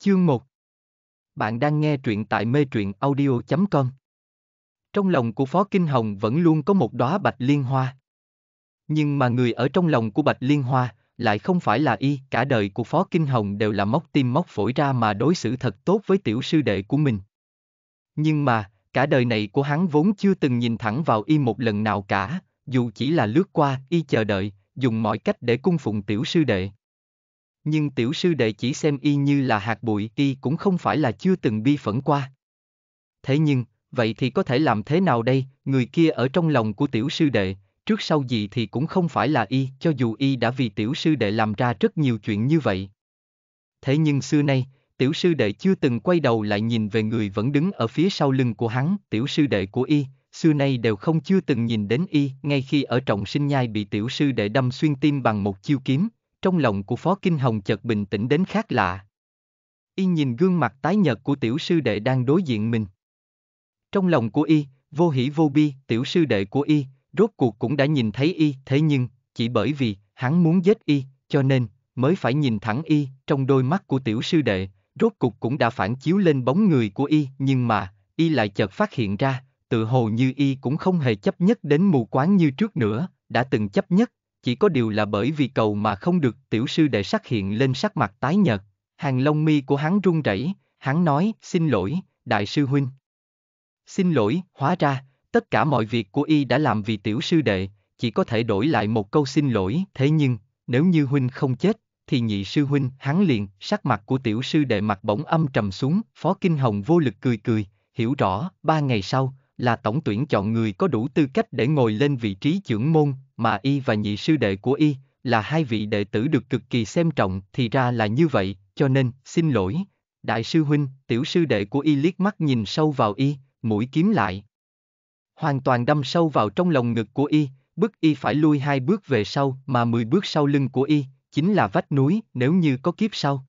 Chương 1 Bạn đang nghe truyện tại mê truyện audio.com Trong lòng của Phó Kinh Hồng vẫn luôn có một đóa bạch liên hoa. Nhưng mà người ở trong lòng của bạch liên hoa lại không phải là y, cả đời của Phó Kinh Hồng đều là móc tim móc phổi ra mà đối xử thật tốt với tiểu sư đệ của mình. Nhưng mà, cả đời này của hắn vốn chưa từng nhìn thẳng vào y một lần nào cả, dù chỉ là lướt qua, y chờ đợi, dùng mọi cách để cung phụng tiểu sư đệ nhưng tiểu sư đệ chỉ xem y như là hạt bụi y cũng không phải là chưa từng bi phẫn qua. Thế nhưng, vậy thì có thể làm thế nào đây, người kia ở trong lòng của tiểu sư đệ, trước sau gì thì cũng không phải là y, cho dù y đã vì tiểu sư đệ làm ra rất nhiều chuyện như vậy. Thế nhưng xưa nay, tiểu sư đệ chưa từng quay đầu lại nhìn về người vẫn đứng ở phía sau lưng của hắn, tiểu sư đệ của y, xưa nay đều không chưa từng nhìn đến y, ngay khi ở trọng sinh nhai bị tiểu sư đệ đâm xuyên tim bằng một chiêu kiếm, trong lòng của Phó Kinh Hồng chợt bình tĩnh đến khác lạ. Y nhìn gương mặt tái nhợt của tiểu sư đệ đang đối diện mình. Trong lòng của Y, vô hỉ vô bi, tiểu sư đệ của Y, rốt cuộc cũng đã nhìn thấy Y, thế nhưng, chỉ bởi vì, hắn muốn giết Y, cho nên, mới phải nhìn thẳng Y, trong đôi mắt của tiểu sư đệ, rốt cuộc cũng đã phản chiếu lên bóng người của Y, nhưng mà, Y lại chợt phát hiện ra, tự hồ như Y cũng không hề chấp nhất đến mù quáng như trước nữa, đã từng chấp nhất, chỉ có điều là bởi vì cầu mà không được, tiểu sư đệ sắc hiện lên sắc mặt tái nhợt, hàng lông mi của hắn run rẩy, hắn nói, xin lỗi, đại sư huynh. Xin lỗi, hóa ra, tất cả mọi việc của y đã làm vì tiểu sư đệ, chỉ có thể đổi lại một câu xin lỗi, thế nhưng, nếu như huynh không chết, thì nhị sư huynh, hắn liền, sắc mặt của tiểu sư đệ mặt bỗng âm trầm xuống, phó kinh hồng vô lực cười cười, hiểu rõ, ba ngày sau, là tổng tuyển chọn người có đủ tư cách để ngồi lên vị trí trưởng môn, mà y và nhị sư đệ của y, là hai vị đệ tử được cực kỳ xem trọng, thì ra là như vậy, cho nên, xin lỗi. Đại sư huynh, tiểu sư đệ của y liếc mắt nhìn sâu vào y, mũi kiếm lại. Hoàn toàn đâm sâu vào trong lòng ngực của y, bức y phải lui hai bước về sau mà mười bước sau lưng của y, chính là vách núi nếu như có kiếp sau.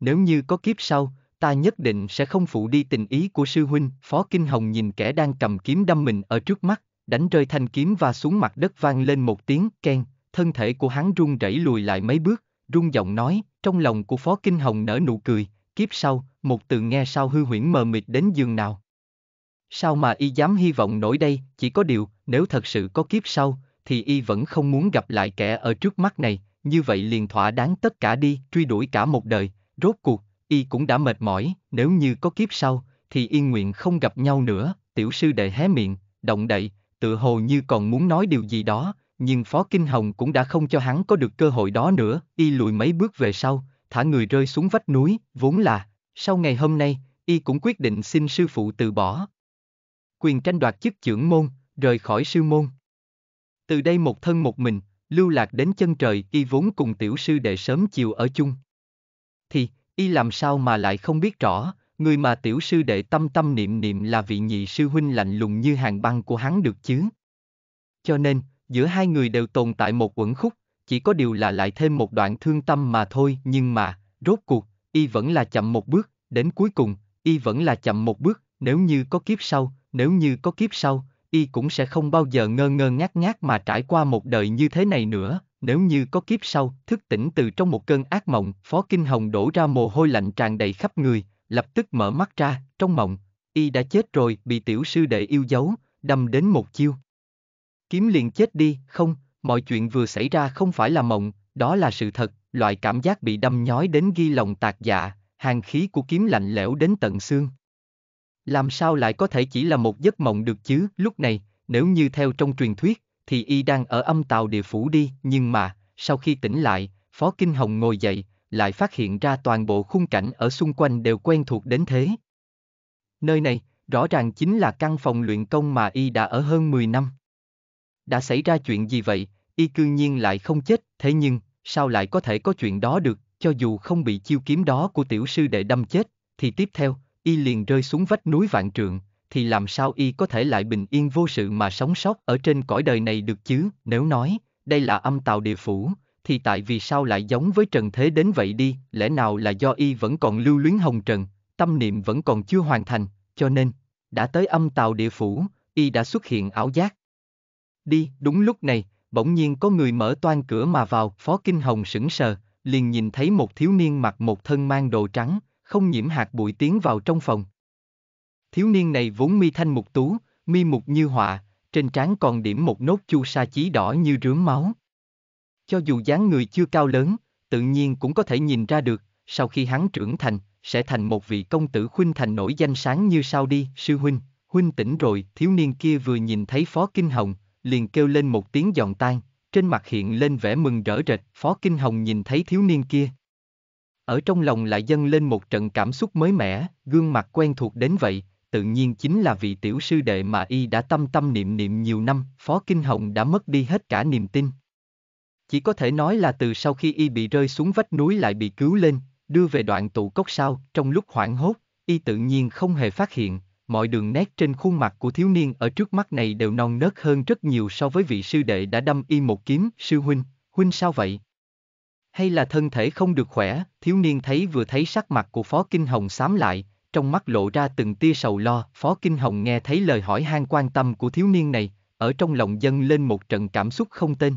Nếu như có kiếp sau, ta nhất định sẽ không phụ đi tình ý của sư huynh, Phó Kinh Hồng nhìn kẻ đang cầm kiếm đâm mình ở trước mắt, đánh rơi thanh kiếm và xuống mặt đất vang lên một tiếng keng, thân thể của hắn run rẩy lùi lại mấy bước, rung giọng nói, trong lòng của Phó Kinh Hồng nở nụ cười, kiếp sau, một từ nghe sao hư huyễn mờ mịt đến giường nào. Sao mà y dám hy vọng nổi đây, chỉ có điều, nếu thật sự có kiếp sau, thì y vẫn không muốn gặp lại kẻ ở trước mắt này, như vậy liền thỏa đáng tất cả đi, truy đuổi cả một đời, rốt cuộc, y cũng đã mệt mỏi, nếu như có kiếp sau, thì y nguyện không gặp nhau nữa, tiểu sư đệ hé miệng, động đậy, tự hồ như còn muốn nói điều gì đó, nhưng Phó Kinh Hồng cũng đã không cho hắn có được cơ hội đó nữa, y lùi mấy bước về sau, thả người rơi xuống vách núi, vốn là, sau ngày hôm nay, y cũng quyết định xin sư phụ từ bỏ. Quyền tranh đoạt chức trưởng môn, rời khỏi sư môn. Từ đây một thân một mình, lưu lạc đến chân trời y vốn cùng tiểu sư đệ sớm chiều ở chung. Thì, y làm sao mà lại không biết rõ, người mà tiểu sư đệ tâm tâm niệm niệm là vị nhị sư huynh lạnh lùng như hàng băng của hắn được chứ. Cho nên, giữa hai người đều tồn tại một quẩn khúc, chỉ có điều là lại thêm một đoạn thương tâm mà thôi nhưng mà, rốt cuộc, y vẫn là chậm một bước, đến cuối cùng, y vẫn là chậm một bước, nếu như có kiếp sau, nếu như có kiếp sau, y cũng sẽ không bao giờ ngơ ngơ ngác ngác mà trải qua một đời như thế này nữa, nếu như có kiếp sau, thức tỉnh từ trong một cơn ác mộng, Phó Kinh Hồng đổ ra mồ hôi lạnh tràn đầy khắp người, lập tức mở mắt ra, trong mộng, y đã chết rồi bị tiểu sư đệ yêu dấu, đâm đến một chiêu. Kiếm liền chết đi, không, mọi chuyện vừa xảy ra không phải là mộng, đó là sự thật, loại cảm giác bị đâm nhói đến ghi lòng tạc dạ, hàng khí của kiếm lạnh lẽo đến tận xương. Làm sao lại có thể chỉ là một giấc mộng được chứ, lúc này, nếu như theo trong truyền thuyết, thì y đang ở âm tàu địa phủ đi, nhưng mà, sau khi tỉnh lại, Phó Kinh Hồng ngồi dậy, lại phát hiện ra toàn bộ khung cảnh ở xung quanh đều quen thuộc đến thế. Nơi này, rõ ràng chính là căn phòng luyện công mà y đã ở hơn 10 năm. Đã xảy ra chuyện gì vậy, y cư nhiên lại không chết, thế nhưng, sao lại có thể có chuyện đó được, cho dù không bị chiêu kiếm đó của tiểu sư đệ đâm chết, thì tiếp theo, y liền rơi xuống vách núi vạn trượng, thì làm sao y có thể lại bình yên vô sự mà sống sót ở trên cõi đời này được chứ, nếu nói, đây là âm tàu địa phủ, thì tại vì sao lại giống với trần thế đến vậy đi, lẽ nào là do y vẫn còn lưu luyến hồng trần, tâm niệm vẫn còn chưa hoàn thành, cho nên, đã tới âm tàu địa phủ, y đã xuất hiện ảo giác. Đi, đúng lúc này, bỗng nhiên có người mở toan cửa mà vào, Phó Kinh Hồng sững sờ, liền nhìn thấy một thiếu niên mặc một thân mang đồ trắng, không nhiễm hạt bụi tiến vào trong phòng. Thiếu niên này vốn mi thanh mục tú, mi mục như họa, trên trán còn điểm một nốt chu sa chí đỏ như rướm máu, cho dù dáng người chưa cao lớn, tự nhiên cũng có thể nhìn ra được, sau khi hắn trưởng thành, sẽ thành một vị công tử huynh thành nổi danh sáng như sao đi, sư huynh, huynh tỉnh rồi, thiếu niên kia vừa nhìn thấy phó kinh hồng, liền kêu lên một tiếng giòn tan, trên mặt hiện lên vẻ mừng rỡ rệt, phó kinh hồng nhìn thấy thiếu niên kia. Ở trong lòng lại dâng lên một trận cảm xúc mới mẻ, gương mặt quen thuộc đến vậy, tự nhiên chính là vị tiểu sư đệ mà y đã tâm tâm niệm niệm nhiều năm, phó kinh hồng đã mất đi hết cả niềm tin chỉ có thể nói là từ sau khi y bị rơi xuống vách núi lại bị cứu lên, đưa về đoạn tụ cốc sau, trong lúc hoảng hốt, y tự nhiên không hề phát hiện, mọi đường nét trên khuôn mặt của thiếu niên ở trước mắt này đều non nớt hơn rất nhiều so với vị sư đệ đã đâm y một kiếm, sư huynh, huynh sao vậy? Hay là thân thể không được khỏe, thiếu niên thấy vừa thấy sắc mặt của Phó Kinh Hồng xám lại, trong mắt lộ ra từng tia sầu lo, Phó Kinh Hồng nghe thấy lời hỏi han quan tâm của thiếu niên này, ở trong lòng dâng lên một trận cảm xúc không tên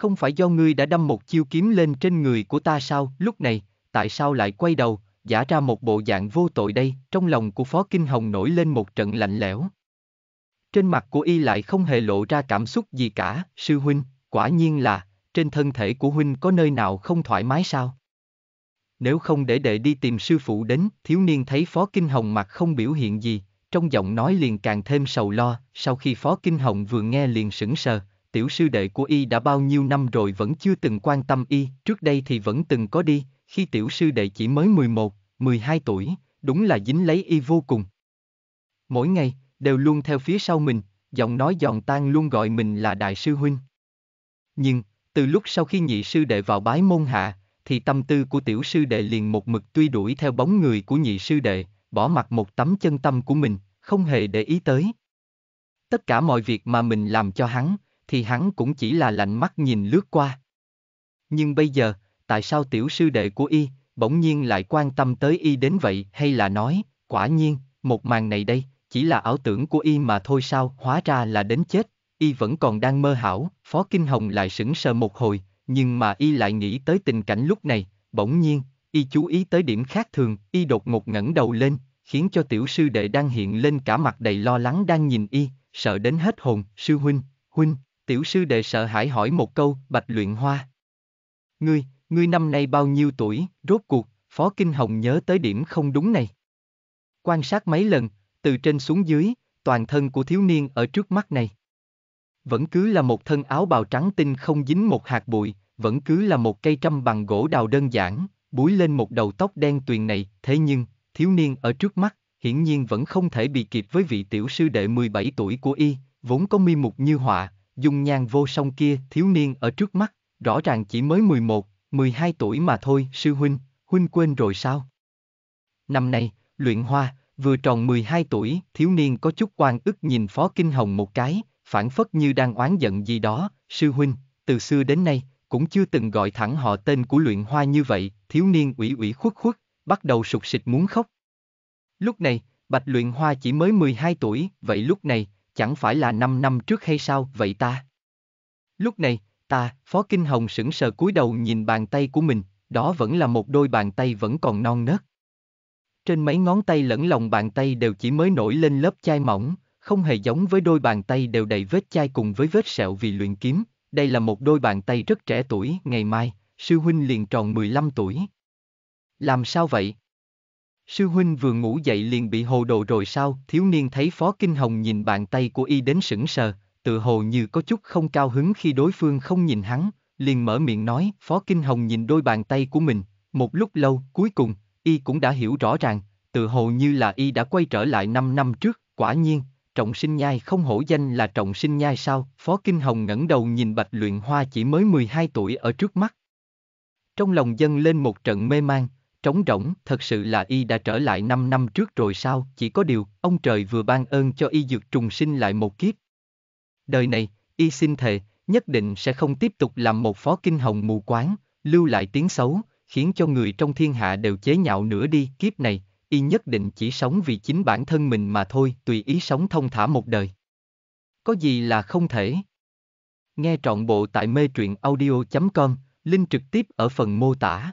không phải do ngươi đã đâm một chiêu kiếm lên trên người của ta sao, lúc này, tại sao lại quay đầu, giả ra một bộ dạng vô tội đây, trong lòng của Phó Kinh Hồng nổi lên một trận lạnh lẽo. Trên mặt của y lại không hề lộ ra cảm xúc gì cả, sư huynh, quả nhiên là, trên thân thể của huynh có nơi nào không thoải mái sao? Nếu không để đệ đi tìm sư phụ đến, thiếu niên thấy Phó Kinh Hồng mặt không biểu hiện gì, trong giọng nói liền càng thêm sầu lo, sau khi Phó Kinh Hồng vừa nghe liền sững sờ, tiểu sư đệ của y đã bao nhiêu năm rồi vẫn chưa từng quan tâm y, trước đây thì vẫn từng có đi, khi tiểu sư đệ chỉ mới 11, 12 tuổi, đúng là dính lấy y vô cùng. Mỗi ngày, đều luôn theo phía sau mình, giọng nói giòn tan luôn gọi mình là đại sư huynh. Nhưng, từ lúc sau khi nhị sư đệ vào bái môn hạ, thì tâm tư của tiểu sư đệ liền một mực truy đuổi theo bóng người của nhị sư đệ, bỏ mặt một tấm chân tâm của mình, không hề để ý tới. Tất cả mọi việc mà mình làm cho hắn, thì hắn cũng chỉ là lạnh mắt nhìn lướt qua. Nhưng bây giờ, tại sao tiểu sư đệ của y, bỗng nhiên lại quan tâm tới y đến vậy hay là nói, quả nhiên, một màn này đây, chỉ là ảo tưởng của y mà thôi sao, hóa ra là đến chết, y vẫn còn đang mơ hảo, Phó Kinh Hồng lại sững sờ một hồi, nhưng mà y lại nghĩ tới tình cảnh lúc này, bỗng nhiên, y chú ý tới điểm khác thường, y đột ngột ngẩng đầu lên, khiến cho tiểu sư đệ đang hiện lên cả mặt đầy lo lắng đang nhìn y, sợ đến hết hồn, sư huynh, huynh. Tiểu sư đệ sợ hãi hỏi một câu, bạch luyện hoa. Ngươi, ngươi năm nay bao nhiêu tuổi, rốt cuộc, Phó Kinh Hồng nhớ tới điểm không đúng này. Quan sát mấy lần, từ trên xuống dưới, toàn thân của thiếu niên ở trước mắt này. Vẫn cứ là một thân áo bào trắng tinh không dính một hạt bụi, vẫn cứ là một cây trăm bằng gỗ đào đơn giản, búi lên một đầu tóc đen tuyền này, thế nhưng, thiếu niên ở trước mắt, hiển nhiên vẫn không thể bị kịp với vị tiểu sư đệ 17 tuổi của y, vốn có mi mục như họa, dung nhan vô song kia thiếu niên ở trước mắt, rõ ràng chỉ mới 11, 12 tuổi mà thôi, sư huynh, huynh quên rồi sao? Năm nay, luyện hoa, vừa tròn 12 tuổi, thiếu niên có chút quan ức nhìn Phó Kinh Hồng một cái, phản phất như đang oán giận gì đó, sư huynh, từ xưa đến nay, cũng chưa từng gọi thẳng họ tên của luyện hoa như vậy, thiếu niên ủy ủy khuất khuất, bắt đầu sụt sịt muốn khóc. Lúc này, Bạch luyện hoa chỉ mới 12 tuổi, vậy lúc này, chẳng phải là 5 năm trước hay sao, vậy ta? Lúc này, ta, Phó Kinh Hồng sững sờ cúi đầu nhìn bàn tay của mình, đó vẫn là một đôi bàn tay vẫn còn non nớt. Trên mấy ngón tay lẫn lòng bàn tay đều chỉ mới nổi lên lớp chai mỏng, không hề giống với đôi bàn tay đều đầy vết chai cùng với vết sẹo vì luyện kiếm, đây là một đôi bàn tay rất trẻ tuổi, ngày mai, sư huynh liền tròn 15 tuổi. Làm sao vậy? Sư huynh vừa ngủ dậy liền bị hồ đồ rồi sao? Thiếu niên thấy Phó Kinh Hồng nhìn bàn tay của y đến sững sờ, tự hồ như có chút không cao hứng khi đối phương không nhìn hắn, liền mở miệng nói. Phó Kinh Hồng nhìn đôi bàn tay của mình, một lúc lâu, cuối cùng, y cũng đã hiểu rõ ràng, tự hồ như là y đã quay trở lại 5 năm trước, quả nhiên, trọng sinh nhai không hổ danh là trọng sinh nhai sao? Phó Kinh Hồng ngẩng đầu nhìn Bạch Luyện Hoa chỉ mới 12 tuổi ở trước mắt. Trong lòng dâng lên một trận mê mang, trống rỗng, thật sự là y đã trở lại 5 năm trước rồi sao, chỉ có điều, ông trời vừa ban ơn cho y dược trùng sinh lại một kiếp. Đời này, y xin thề, nhất định sẽ không tiếp tục làm một phó kinh hồng mù quáng, lưu lại tiếng xấu, khiến cho người trong thiên hạ đều chế nhạo nữa đi, kiếp này, y nhất định chỉ sống vì chính bản thân mình mà thôi, tùy ý sống thông thả một đời. Có gì là không thể? Nghe trọn bộ tại mê truyện audio.com, link trực tiếp ở phần mô tả.